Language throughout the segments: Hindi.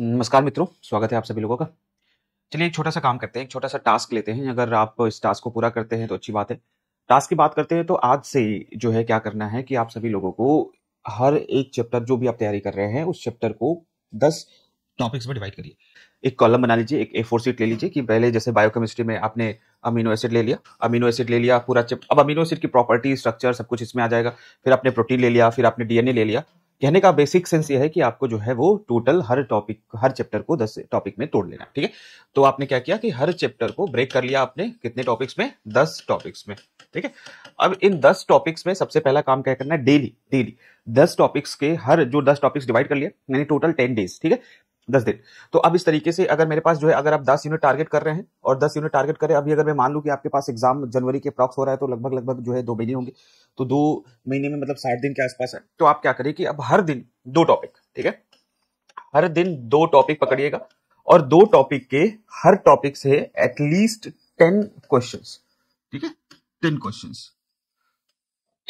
नमस्कार मित्रों स्वागत है आप सभी लोगों का चलिए एक छोटा सा काम करते हैं एक छोटा सा टास्क लेते हैं अगर आप इस टास्क को पूरा करते हैं तो अच्छी बात है टास्क की बात करते हैं तो आज से जो है क्या करना है कि आप सभी लोगों को हर एक चैप्टर जो भी आप तैयारी कर रहे हैं उस चैप्टर को दस टॉपिक्स में डिवाइड करिए एक कॉलम बना लीजिए एक ए फोर सीट ले लीजिए कि पहले जैसे बायोकेमिस्ट्री में आपने अमीनो एसिड ले लिया अमीनो एसिड ले लिया पूरा अब अमीनो एसिड की प्रॉपर्टी स्ट्रक्चर सब कुछ इसमें आ जाएगा फिर आपने प्रोटीन ले लिया फिर आपने डीएनए ले लिया कहने का बेसिक सेंस ये है कि आपको जो है वो टोटल हर टॉपिक हर चैप्टर को दस टॉपिक में तोड़ लेना ठीक है तो आपने क्या किया कि हर चैप्टर को ब्रेक कर लिया आपने कितने टॉपिक्स में दस टॉपिक्स में ठीक है अब इन दस टॉपिक्स में सबसे पहला काम क्या करना है डेली डेली दस टॉपिक्स के हर जो दस टॉपिक्स डिवाइड कर लिया मैंने टोटल टेन डेज ठीक है दस दिन तो अब इस तरीके से अगर मेरे पास जो है अगर आप दस यूनिट टारगेट कर रहे हैं और दस यूनिट टारगेट करें अभी अगर मैं मान लूँ कि आपके पास एग्जाम जनवरी के प्रॉक्स हो रहा है तो लगभग लगभग जो है दो महीने होंगे तो दो महीने में मतलब साठ दिन के आसपास है तो आप क्या करिए कि अब हर दिन दो टॉपिक ठीक है हर दिन दो टॉपिक पकड़िएगा और दो टॉपिक के हर टॉपिक से एटलीस्ट टेन क्वेश्चन ठीक है टेन क्वेश्चन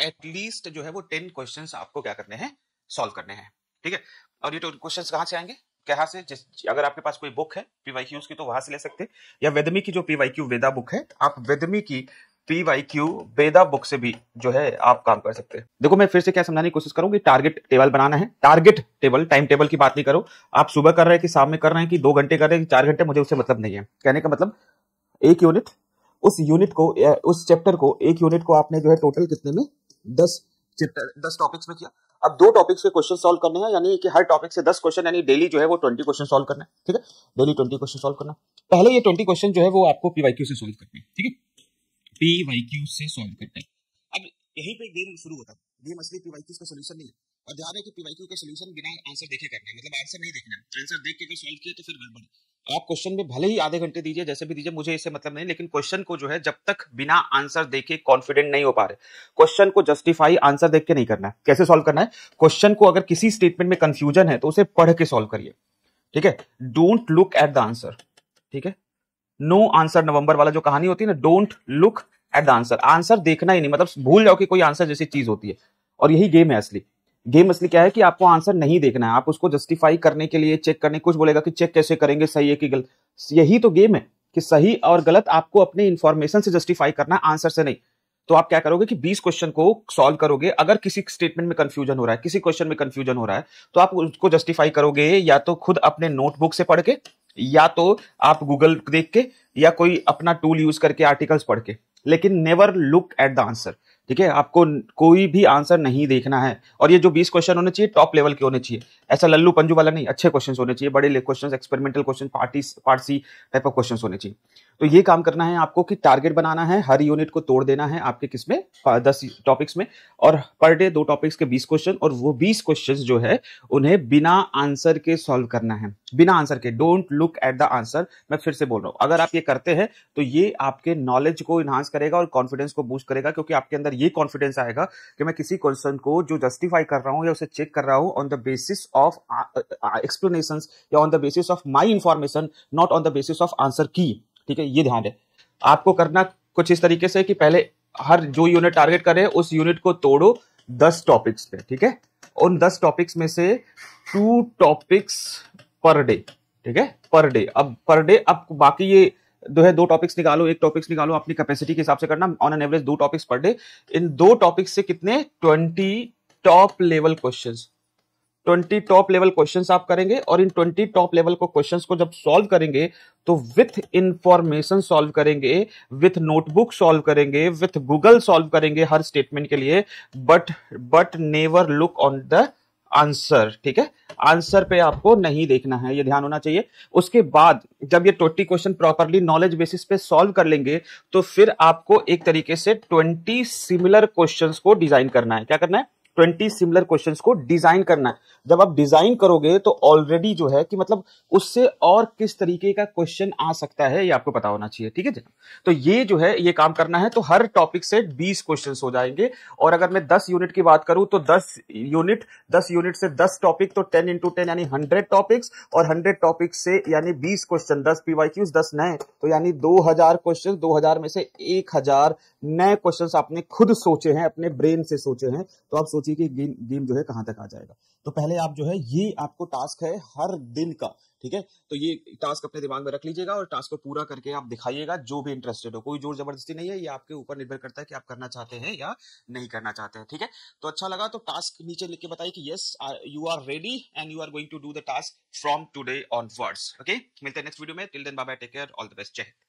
एटलीस्ट जो है वो टेन क्वेश्चन आपको क्या करने हैं सॉल्व करने हैं ठीक है और ये क्वेश्चन तो कहां से आएंगे कहाँ से अगर आपके पास कोई बुक है पीवाईक्यूज की तो वहां से ले सकते हैं या वेदमी की जो क्यू वेदा बुक है आप वेदमी की क्यू वेदा बुक से भी जो है आप काम कर सकते हैं देखो मैं फिर से क्या समझाने की कोशिश करूंगी टारगेट टेबल बनाना है टारगेट टेबल टाइम टेबल की बात नहीं करो आप सुबह कर रहे हैं कि शाम में कर रहे हैं कि दो घंटे कर रहे हैं कि चार घंटे मुझे उससे मतलब नहीं है कहने का मतलब एक यूनिट उस यूनिट को या उस चैप्टर को एक यूनिट को आपने जो है टोटल कितने में दस चैप्टर दस टॉपिक्स में किया अब दो टॉपिक्स के क्वेश्चन सॉल्व करने हैं यानी कि हर टॉपिक से दस क्वेश्चन यानी डेली जो है वो ट्वेंटी क्वेश्चन सॉल्व करना है ठीक है डेली ट्वेंटी क्वेश्चन सॉल्व करना पहले ये ट्वेंटी क्वेश्चन जो है वो आपको पीवाईक्यू से सॉल्व करना है ठीक है पीवाईक्यू से सॉल्व करना है अब यहीं पे गेम शुरू होता है गेम असली पीवाईक्यू का सोल्यूशन नहीं है और ध्यान है कि पीवाईक्यू का सोल्यूशन बिना आंसर देखे करना है मतलब आंसर नहीं देखना है आंसर देख के अगर सॉल्व किया तो फिर गड़बड़ आप क्वेश्चन में भले ही आधे घंटे दीजिए जैसे भी दीजिए मुझे इससे मतलब नहीं लेकिन क्वेश्चन को जो है जब तक बिना आंसर देखे कॉन्फिडेंट नहीं हो पा रहे क्वेश्चन को जस्टिफाई आंसर देख के नहीं करना है कैसे सॉल्व करना है क्वेश्चन को अगर किसी स्टेटमेंट में कंफ्यूजन है तो उसे पढ़ के सॉल्व करिए ठीक है don't look at the answer ठीक है नो आंसर नवंबर वाला जो कहानी होती है ना don't look at the answer answer देखना ही नहीं मतलब भूल जाओ कि कोई आंसर जैसी चीज होती है और यही गेम है असली गेम असली क्या है कि आपको आंसर नहीं देखना है आप उसको जस्टिफाई करने के लिए चेक करने कुछ बोलेगा कि चेक कैसे करेंगे सही है कि गलत यही तो गेम है कि सही और गलत आपको अपने इन्फॉर्मेशन से जस्टिफाई करना आंसर से नहीं तो आप क्या करोगे कि 20 क्वेश्चन को सॉल्व करोगे अगर किसी स्टेटमेंट में कंफ्यूजन हो रहा है किसी क्वेश्चन में कंफ्यूजन हो रहा है तो आप उसको जस्टिफाई करोगे या तो खुद अपने नोटबुक से पढ़ के या तो आप गूगल देख के या कोई अपना टूल यूज करके आर्टिकल्स पढ़ के लेकिन never look at the answer ठीक है आपको कोई भी आंसर नहीं देखना है और ये जो बीस क्वेश्चन होने चाहिए टॉप लेवल के होने चाहिए ऐसा लल्लू पंजू वाला नहीं अच्छे क्वेश्चन होने चाहिए बड़े question experimental question party party type of question होने चाहिए तो ये काम करना है आपको कि टारगेट बनाना है हर यूनिट को तोड़ देना है आपके किस में दस टॉपिक्स में और पर डे दो टॉपिक्स के बीस क्वेश्चन और वो बीस क्वेश्चन जो है उन्हें बिना आंसर के सॉल्व करना है बिना आंसर के don't look at the answer मैं फिर से बोल रहा हूँ अगर आप ये करते हैं तो ये आपके नॉलेज को इन्हांस करेगा और कॉन्फिडेंस को बूस्ट करेगा क्योंकि आपके अंदर ये कॉन्फिडेंस आएगा कि मैं किसी क्वेश्चन को जो जस्टिफाई कर रहा हूँ या उसे चेक कर रहा हूँ on the basis of explanation या on the basis of my information not on the basis of answer की ठीक है ये ध्यान है आपको करना कुछ इस तरीके से कि पहले हर जो यूनिट टारगेट करे उस यूनिट को तोड़ो दस टॉपिक्स पे ठीक है उन दस टॉपिक्स में से टू टॉपिक्स पर डे ठीक है पर डे अब पर डे अब बाकी ये दो है दो टॉपिक्स निकालो एक टॉपिक्स निकालो अपनी कैपेसिटी के हिसाब से करना ऑन एन एवरेज दो टॉपिक्स पर डे इन दो टॉपिक्स से कितने twenty top level questions twenty top level question आप करेंगे और इन ट्वेंटी टॉप लेवल को क्वेश्चन को जब सॉल्व करेंगे तो विथ इंफॉर्मेशन सॉल्व करेंगे विथ नोटबुक सॉल्व करेंगे विथ गूगल सॉल्व करेंगे हर स्टेटमेंट के लिए but but never look on the answer ठीक है आंसर पे आपको नहीं देखना है ये ध्यान होना चाहिए उसके बाद जब ये twenty question properly knowledge basis पे सॉल्व कर लेंगे तो फिर आपको एक तरीके से ट्वेंटी सिमिलर क्वेश्चंस को डिजाइन करना है क्या करना है ट्वेंटी सिमिलर क्वेश्चन को डिजाइन करना है जब आप डिजाइन करोगे तो ऑलरेडी जो है कि मतलब उससे और किस तरीके का क्वेश्चन आ सकता है ये आपको पता होना चाहिए ठीक है जनाब तो ये जो है ये काम करना है तो हर टॉपिक से बीस क्वेश्चन हो जाएंगे और अगर मैं दस यूनिट की बात करूं तो दस यूनिट दस यूनिट से दस टॉपिक तो टेन इंटू टेन यानी हंड्रेड टॉपिक्स और हंड्रेड टॉपिक से यानी बीस क्वेश्चन दस पीवाई क्यूज दस नए तो यानी दो हजार क्वेश्चन दो हजार में से एक हजार नए क्वेश्चन आपने खुद सोचे हैं अपने ब्रेन से सोचे हैं तो आप सोचिए चाहिए कि गेम गेम जो है कहां तक आ जाएगा तो पहले आप जो है ये आपको टास्क है हर दिन का ठीक है तो ये टास्क अपने दिमाग में रख लीजिएगा और टास्क को पूरा करके आप दिखाइएगा जो भी इंटरेस्टेड हो कोई जोर जबरदस्ती नहीं है ये आपके ऊपर निर्भर करता है कि आप करना चाहते हैं या नहीं करना चाहते हैं ठीक है तो अच्छा लगा तो टास्क नीचे लिख के बताइए कि yes you are ready and you are going to do the task from today onwards okay मिलते हैं नेक्स्ट वीडियो में till then bye take care all the best जय